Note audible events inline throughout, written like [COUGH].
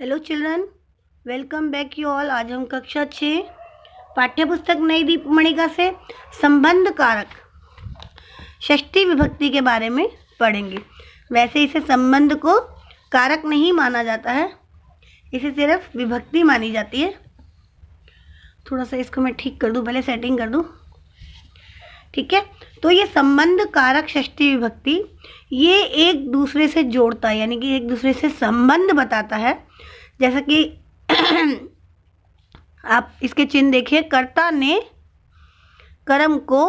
hello children welcome back you all आज हम कक्षा छः पाठ्यपुस्तक नई दीप मणिका से संबंध कारक षष्ठी विभक्ति के बारे में पढ़ेंगे वैसे इसे संबंध को कारक नहीं माना जाता है इसे सिर्फ विभक्ति मानी जाती है थोड़ा सा इसको मैं ठीक कर दूँ पहले सेटिंग कर दूँ ठीक है तो ये संबंध कारक षष्टि विभक्ति ये एक दूसरे से जोड़ता है यानी कि एक दूसरे से संबंध बताता है जैसा कि [CLEARS THROAT] आप इसके चिन्ह देखिए कर्ता ने कर्म को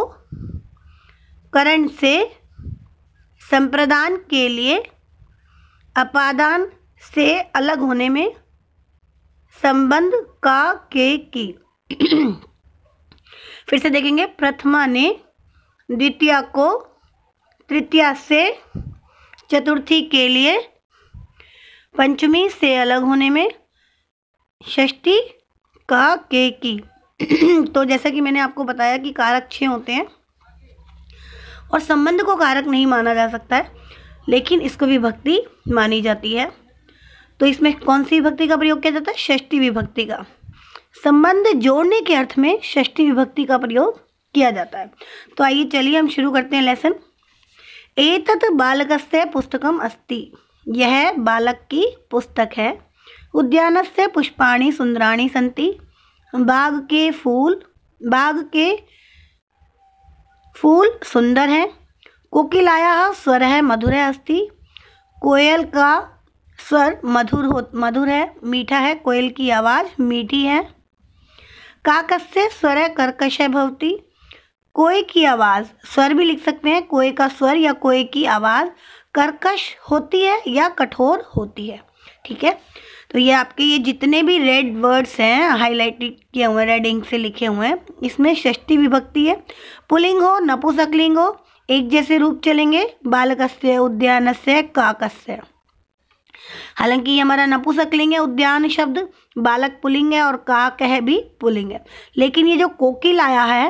करण से संप्रदान के लिए अपादान से अलग होने में संबंध का के की [CLEARS THROAT] फिर से देखेंगे प्रथमा ने द्वितीय को तृतीया से चतुर्थी के लिए पंचमी से अलग होने में षष्ठी का के की [CLEARS THROAT] तो जैसा कि मैंने आपको बताया कि कारक छः होते हैं और संबंध को कारक नहीं माना जा सकता है लेकिन इसको विभक्ति मानी जाती है तो इसमें कौन सी विभक्ति का प्रयोग किया जाता है षष्ठी विभक्ति का संबंध जोड़ने के अर्थ में षष्ठी विभक्ति का प्रयोग किया जाता है तो आइए चलिए हम शुरू करते हैं लेसन बालक से पुस्तकम अस्ति यह बालक की पुस्तक है उद्यान से पुष्पाणी सुंदराणी सन्ति बाग के फूल बाग के फूल सुंदर हैं स्वर है मधुर अस्ति कोयल का स्वर मधुर हो मधुर है मीठा है कोयल की आवाज़ मीठी है काकस्य स्वर कर्कश भवती कोए की आवाज़ स्वर भी लिख सकते हैं कोए का स्वर या कोए की आवाज़ कर्कश होती है या कठोर होती है ठीक है तो ये आपके ये जितने भी रेड वर्ड्स हैं हाईलाइटेड किए हुए रेड इंक से लिखे हुए हैं इसमें षष्ठी विभक्ति है पुलिंग हो नपुसकलिंग हो एक जैसे रूप चलेंगे बालकस्य उद्यानस्य काकस्य हालांकि ये हमारा नपुसकलिंग है उद्यान शब्द बालक पुलिंग है और काक है भी पुलिंग है लेकिन ये जो कोकिल आया है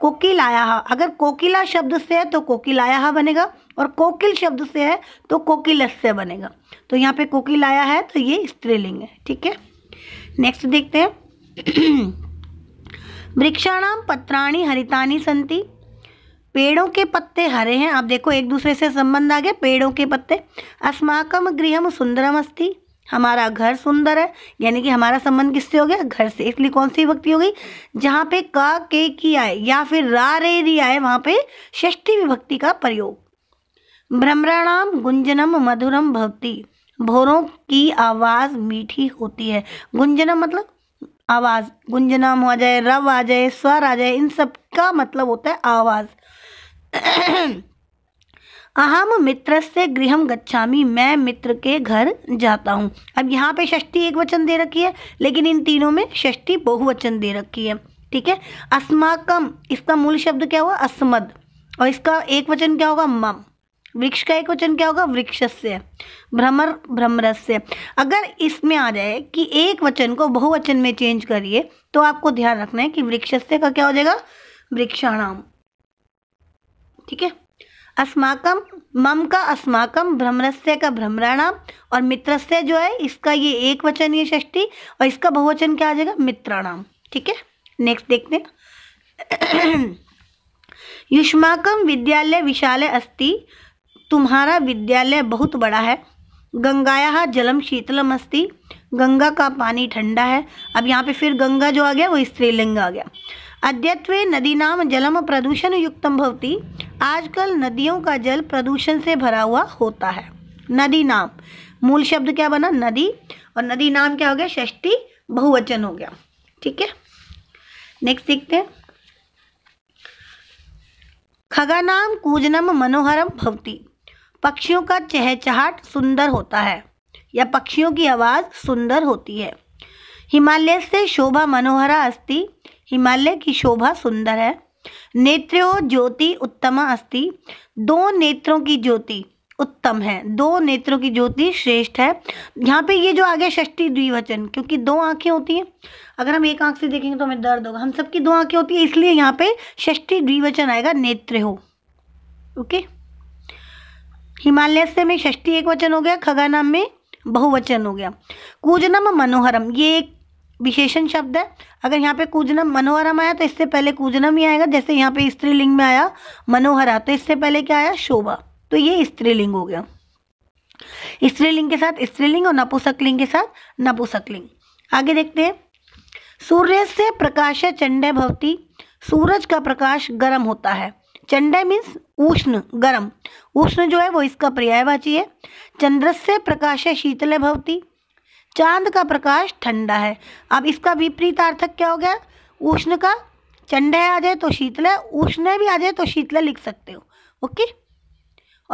कोकिलाया अगर कोकिला शब्द से है तो कोकिलाया बनेगा और कोकिल शब्द से है तो कोकिलस्य बनेगा तो यहाँ पे कोकिलाया है तो ये स्त्रीलिंग है ठीक है नेक्स्ट देखते हैं [CLEARS THROAT] वृक्षाणाम पत्राणी हरितानी संति पेड़ों के पत्ते हरे हैं आप देखो एक दूसरे से संबंध आ गए पेड़ों के पत्ते अस्माकम गृहम सुंदरम अस्ति हमारा घर सुंदर है यानी कि हमारा संबंध किससे हो गया घर से इसलिए कौन सी विभक्ति हो गई जहाँ पे का के की आए या फिर रा रे री आए वहाँ पे षष्ठी विभक्ति का प्रयोग भ्रमराणाम गुंजनम मधुरम भक्ति भोरों की आवाज़ मीठी होती है गुंजनम मतलब आवाज़ गुंजनम हो जाए रव आ जाए स्वर आ जाए इन सब का मतलब होता है आवाज़ अहम मित्र से गृह गच्छामी मैं मित्र के घर जाता हूँ अब यहाँ पे षष्ठी एक वचन दे रखी है लेकिन इन तीनों में षष्ठी बहुवचन दे रखी है ठीक है अस्माकम इसका मूल शब्द क्या हुआ अस्मद और इसका एक वचन क्या होगा मम वृक्ष का एक वचन क्या होगा वृक्ष से भ्रमर भ्रमर से अगर इसमें आ जाए कि एक वचन को बहुवचन में चेंज करिए तो आपको ध्यान रखना है कि वृक्ष से का क्या हो जाएगा वृक्षाणाम ठीक है अस्माकम मम का अस्माकम भ्रमरस्य का भ्रमराणाम और मित्रस्य जो है इसका ये एक वचन ये षष्ठी और इसका बहुवचन क्या आ जाएगा मित्राणाम ठीक है नेक्स्ट देखते [CLEARS THROAT] युष्माकम विद्यालय विशालय अस्ति तुम्हारा विद्यालय बहुत बड़ा है गंगाया जलम शीतलम अस्ति गंगा का पानी ठंडा है अब यहाँ पे फिर गंगा जो आ गया वो स्त्रीलिंग आ गया अद्यत्वे नदीनाम जलम प्रदूषण युक्तम भवती आजकल नदियों का जल प्रदूषण से भरा हुआ होता है नदी नाम मूल शब्द क्या बना नदी और नदी नाम क्या हो गया षष्टी बहुवचन हो गया ठीक है नेक्स्ट सीखते हैं खगानाम कूजनम मनोहरम भवती पक्षियों का चहचहाट सुंदर होता है या पक्षियों की आवाज़ सुंदर होती है हिमालय से शोभा मनोहरा अस्ति हिमालय की शोभा सुंदर है नेत्रो ज्योति उत्तम अस्ति दो नेत्रों की ज्योति उत्तम है दो नेत्रों की ज्योति श्रेष्ठ है यहाँ पे ये जो आगे षष्टी द्विवचन क्योंकि दो आंखें होती हैं अगर हम एक आंख से देखेंगे तो हमें दर्द होगा हम सबकी दो आंखें होती है इसलिए यहाँ पे षष्टी द्विवचन आएगा नेत्र हो ओके हिमालय से में षष्टी एक वचन हो गया नाम में बहुवचन हो गया कूजनम मनोहरम ये एक विशेषण शब्द है अगर यहाँ पे कूजनम मनोहरम आया तो इससे पहले कूजनम ही आएगा जैसे यहाँ पे स्त्रीलिंग में आया मनोहरा तो इससे पहले क्या आया शोभा तो ये स्त्रीलिंग हो गया स्त्रीलिंग के साथ स्त्रीलिंग और नपुसकलिंग के साथ नपुसकलिंग आगे देखते हैं सूर्य से प्रकाश है चंडे भवती सूरज का प्रकाश गर्म होता है चंडे मीन्स उष्ण गर्म उष्ण जो है वो इसका पर्यायवाची है चंद्र से प्रकाश है शीतल भवती चांद का प्रकाश ठंडा है अब इसका विपरीत अर्थक क्या हो गया उष्ण का चंड आ जाए तो शीतल है उष्ण भी आ जाए तो शीतल लिख सकते हो ओके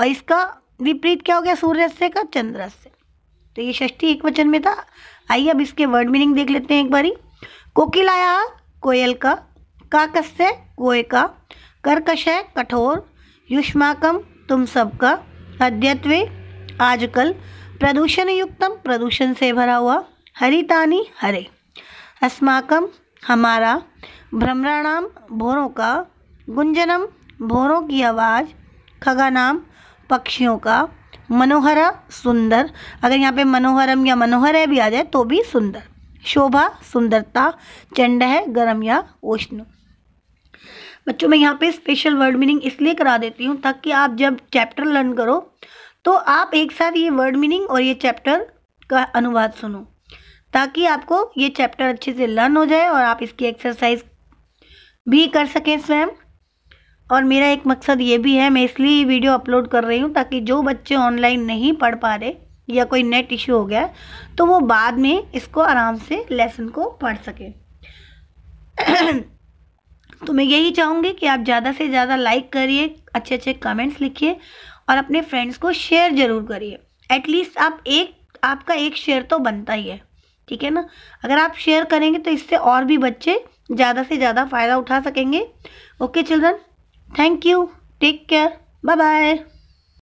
और इसका विपरीत क्या हो गया से का से तो ये षष्ठी एक वचन में था आइए अब इसके वर्ड मीनिंग देख लेते हैं एक बारी कोकिल आया कोयल का काकस्य कोय का कर्कश है कठोर युष्माकम तुम सबका अद्यत्वे आजकल प्रदूषण युक्तम प्रदूषण से भरा हुआ हरितानी हरे अस्माकम हमारा भ्रमराणाम भोरों का गुंजनम भोरों की आवाज़ खगानाम पक्षियों का मनोहरा सुंदर अगर यहाँ पे मनोहरम या मनोहर भी आ जाए तो भी सुंदर शोभा सुंदरता चंड है गर्म या उष्ण बच्चों मैं यहाँ पे स्पेशल वर्ड मीनिंग इसलिए करा देती हूँ ताकि आप जब चैप्टर लर्न करो तो आप एक साथ ये वर्ड मीनिंग और ये चैप्टर का अनुवाद सुनो ताकि आपको ये चैप्टर अच्छे से लर्न हो जाए और आप इसकी एक्सरसाइज भी कर सकें स्वयं और मेरा एक मकसद ये भी है मैं इसलिए ये वीडियो अपलोड कर रही हूँ ताकि जो बच्चे ऑनलाइन नहीं पढ़ पा रहे या कोई नेट इशू हो गया तो वो बाद में इसको आराम से लेसन को पढ़ सके [CLEARS THROAT] तो मैं यही चाहूँगी कि आप ज़्यादा से ज़्यादा लाइक करिए अच्छे अच्छे कमेंट्स लिखिए और अपने फ्रेंड्स को शेयर ज़रूर करिए एटलीस्ट आप एक आपका एक शेयर तो बनता ही है ठीक है ना अगर आप शेयर करेंगे तो इससे और भी बच्चे ज़्यादा से ज़्यादा फ़ायदा उठा सकेंगे okay children thank you take care bye bye